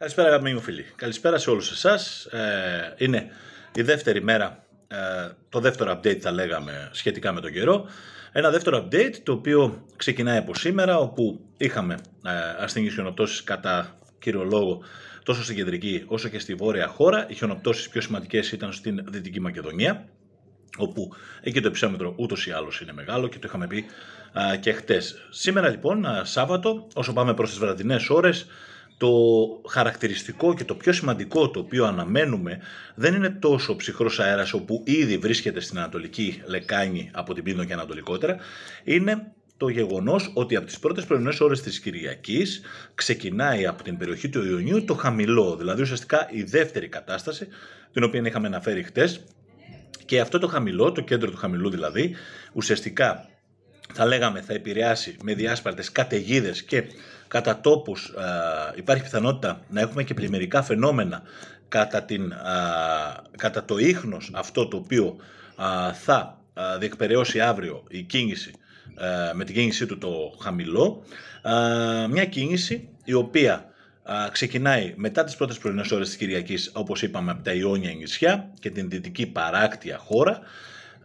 Καλησπέρα αγαπημένοι μου φίλοι. Καλησπέρα σε όλους εσάς. Ε, είναι η δεύτερη μέρα, ε, το δεύτερο update θα λέγαμε σχετικά με τον καιρό. Ένα δεύτερο update το οποίο ξεκινάει από σήμερα όπου είχαμε ε, ασθενείς χιονοπτώσεις κατά κύριο λόγο τόσο στην κεντρική όσο και στη βόρεια χώρα. Οι χιονοπτώσεις πιο σημαντικές ήταν στην Δυτική Μακεδονία όπου εκεί το υψόμετρο ούτως ή άλλως είναι μεγάλο και το είχαμε πει ε, και χτες. Σήμερα λοιπόν, ε, Σάββατο, όσο πάμε προς τις βραδινές ώρες, το χαρακτηριστικό και το πιο σημαντικό το οποίο αναμένουμε δεν είναι τόσο ψυχρός ψυχρός αέρας όπου ήδη βρίσκεται στην ανατολική λεκάνη από την Πίνδο και ανατολικότερα, είναι το γεγονός ότι από τις πρώτες πρωινές ώρες της Κυριακής ξεκινάει από την περιοχή του Ιωνίου το χαμηλό, δηλαδή ουσιαστικά η δεύτερη κατάσταση, την οποία είχαμε αναφέρει χτες. Και αυτό το χαμηλό, το κέντρο του χαμηλού δηλαδή, ουσιαστικά θα λέγαμε θα επηρεάσει με διάσπαρτες καταιγίδες και κατά τόπους υπάρχει πιθανότητα να έχουμε και πλημμυρικά φαινόμενα κατά, την, κατά το ίχνος αυτό το οποίο θα διεκπαιρεώσει αύριο η κίνηση με την κίνησή του το χαμηλό μια κίνηση η οποία ξεκινάει μετά τις πρώτες πρωινές ώρες της Κυριακής όπως είπαμε από τα Ιόνια νησιά και την δυτική παράκτια χώρα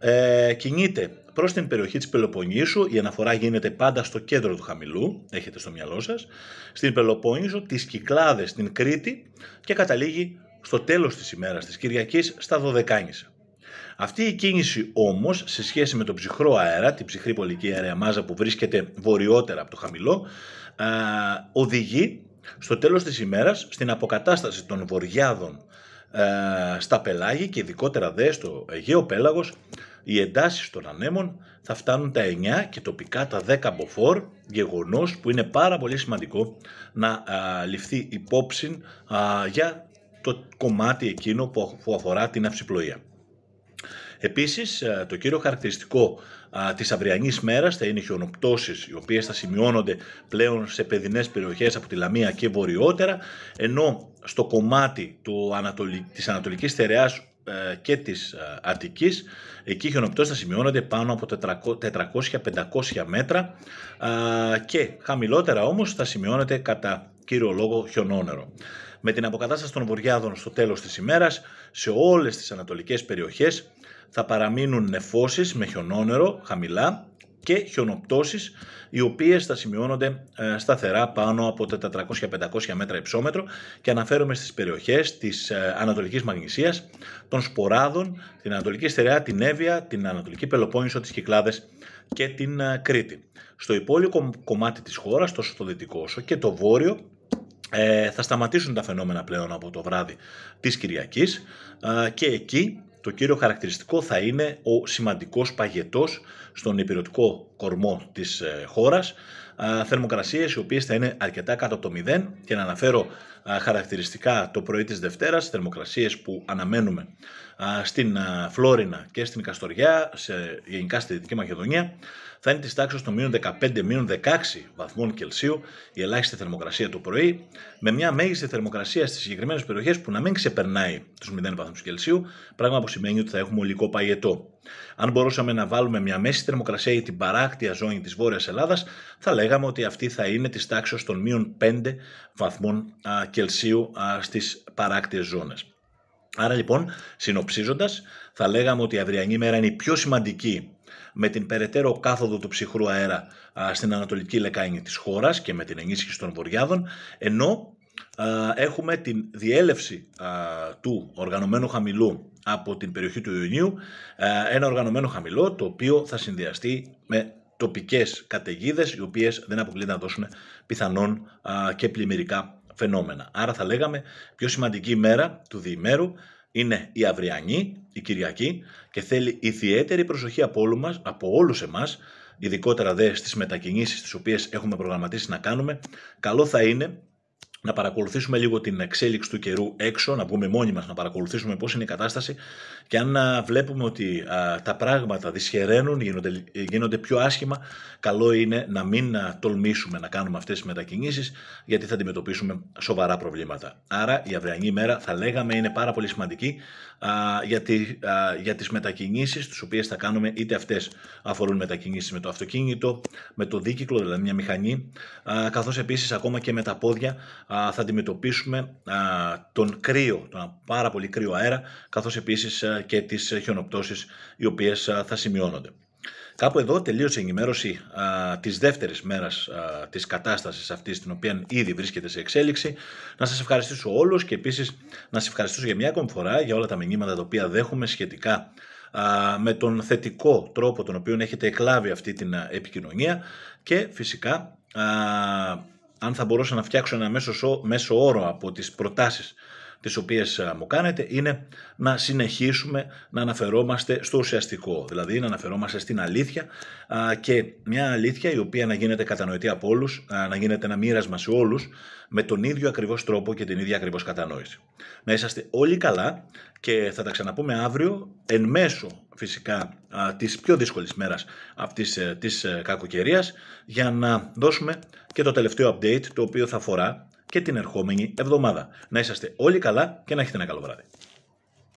ε, κινείται προς την περιοχή της Πελοποννήσου, η αναφορά γίνεται πάντα στο κέντρο του χαμηλού, έχετε στο μυαλό σας, στην Πελοποννήσο, τις Κυκλάδες, την Κρήτη και καταλήγει στο τέλος της ημέρας της Κυριακής στα Δωδεκάνησα. Αυτή η κίνηση όμως, σε σχέση με τον ψυχρό αέρα, την ψυχρή πολική αέρα μάζα που βρίσκεται βορειότερα από το χαμηλό, α, οδηγεί στο τέλος της ημέρας, στην αποκατάσταση των βοριάδων α, στα πελάγη και ειδικότερα δε στο Αιγαίο Πέλαγος οι εντάσεις των ανέμων θα φτάνουν τα 9 και τοπικά τα 10 μποφόρ, γεγονός που είναι πάρα πολύ σημαντικό να α, ληφθεί υπόψη για το κομμάτι εκείνο που, αφορά την αυσιπλοεία. Επίσης, το κύριο χαρακτηριστικό της αυριανής μέρας θα είναι οι χιονοπτώσεις, οι οποίες θα σημειώνονται πλέον σε παιδινές περιοχές από τη Λαμία και βορειότερα, ενώ στο κομμάτι του ανατολική της Ανατολικής Θερεάς ε, και της ε, Αττικής. Εκεί η χιονοπτώση θα σημειώνονται πάνω από 400-500 μέτρα και χαμηλότερα όμως θα σημειώνεται κατά κύριο λόγο χιονόνερο. Με την αποκατάσταση των βοριάδων στο τέλος της ημέρας, σε όλες τις ανατολικές περιοχές θα παραμείνουν νεφώσεις με χιονόνερο χαμηλά και χιονοπτώσεις οι οποίες θα σημειώνονται ε, σταθερά πάνω από τα 400-500 μέτρα υψόμετρο και αναφέρομαι στις περιοχές της ε, Ανατολικής Μαγνησίας, των Σποράδων, την Ανατολική Στερεά, την Εύβοια, την Ανατολική Πελοπόννησο, τις Κυκλάδες και την ε, Κρήτη. Στο υπόλοιπο κομμάτι της χώρας, τόσο το δυτικό όσο και το βόρειο, θα σταματήσουν τα φαινόμενα πλέον από το βράδυ της Κυριακής και εκεί το κύριο χαρακτηριστικό θα είναι ο σημαντικός παγετός στον υπηρετικό κορμό της ε, χώρας, θερμοκρασίες οι οποίες θα είναι αρκετά κάτω από το 0 και να αναφέρω χαρακτηριστικά το πρωί της Δευτέρας, θερμοκρασίες που αναμένουμε στην Φλόρινα και στην Καστοριά, σε, γενικά στη Δυτική Μακεδονία, θα είναι της τάξης των μειων 15 16 βαθμών Κελσίου, η ελάχιστη θερμοκρασία το πρωί, με μια μέγιστη θερμοκρασία στις συγκεκριμένες περιοχές που να μην ξεπερνάει τους 0 βαθμούς Κελσίου, πράγμα που σημαίνει ότι θα έχουμε ολικό παγετό. Αν μπορούσαμε να βάλουμε μια μέση θερμοκρασία για την παράκτια ζώνη της Βόρειας Ελλάδας, θα λέγαμε ότι αυτή θα είναι της τάξης των μείον 5 βαθμών Κελσίου στις παράκτιες ζώνες. Άρα λοιπόν, συνοψίζοντας, θα λέγαμε ότι η αυριανή μέρα είναι η πιο σημαντική με την περαιτέρω κάθοδο του ψυχρού αέρα στην ανατολική λεκάνη της χώρας και με την ενίσχυση των βοριάδων, ενώ έχουμε την διέλευση του οργανωμένου χαμηλού από την περιοχή του Ιουνίου, ένα οργανωμένο χαμηλό το οποίο θα συνδυαστεί με τοπικές καταιγίδες, οι οποίες δεν αποκλείται να δώσουν πιθανόν και πλημμυρικά φαινόμενα. Άρα θα λέγαμε πιο σημαντική μέρα του διημέρου είναι η αυριανή, η Κυριακή και θέλει ιδιαίτερη προσοχή από, όλου μας, από όλους εμάς, ειδικότερα δε στις μετακινήσεις τις οποίες έχουμε προγραμματίσει να κάνουμε. Καλό θα είναι να παρακολουθήσουμε λίγο την εξέλιξη του καιρού έξω, να βγούμε μόνοι μας να παρακολουθήσουμε πώς είναι η κατάσταση και αν βλέπουμε ότι τα πράγματα δυσχεραίνουν, γίνονται, γίνονται πιο άσχημα, καλό είναι να μην τολμήσουμε να κάνουμε αυτές τις μετακινήσεις γιατί θα αντιμετωπίσουμε σοβαρά προβλήματα. Άρα η αυριανή ημέρα θα λέγαμε είναι πάρα πολύ σημαντική για, α, για τις μετακινήσεις τις οποίες θα κάνουμε είτε αυτές αφορούν μετακινήσεις με το αυτοκίνητο, με το δίκυκλο δηλαδή μια μηχανή, α, καθώς επίσης ακόμα και με τα πόδια θα αντιμετωπίσουμε τον κρύο, τον πάρα πολύ κρύο αέρα, καθώς επίσης και τις χιονοπτώσεις οι οποίες θα σημειώνονται. Κάπου εδώ τελείωσε η ενημέρωση α, της δεύτερης μέρας α, της κατάστασης αυτής την οποία ήδη βρίσκεται σε εξέλιξη. Να σας ευχαριστήσω όλους και επίσης να σας ευχαριστήσω για μια ακόμη φορά για όλα τα μηνύματα τα οποία δέχουμε σχετικά με τον θετικό τρόπο τον οποίο έχετε εκλάβει αυτή την επικοινωνία και φυσικά αν θα μπορούσα να φτιάξω ένα μέσο, μέσο όρο από τις προτάσεις τις οποίες ε, μου κάνετε είναι να συνεχίσουμε να αναφερόμαστε στο ουσιαστικό, δηλαδή να αναφερόμαστε στην αλήθεια και μια αλήθεια η οποία να γίνεται κατανοητή από όλους, να γίνεται ένα μοίρασμα σε όλους με τον ίδιο ακριβώς τρόπο και την ίδια ακριβώς κατανόηση. Να είσαστε όλοι καλά και θα τα ξαναπούμε αύριο εν μέσω φυσικά της πιο δύσκολης μέρας αυτής ε, της ε, κακοκαιρίας για να δώσουμε και το τελευταίο update το οποίο θα αφορά και την ερχόμενη εβδομάδα. Να είσαστε όλοι καλά και να έχετε ένα καλό βράδυ.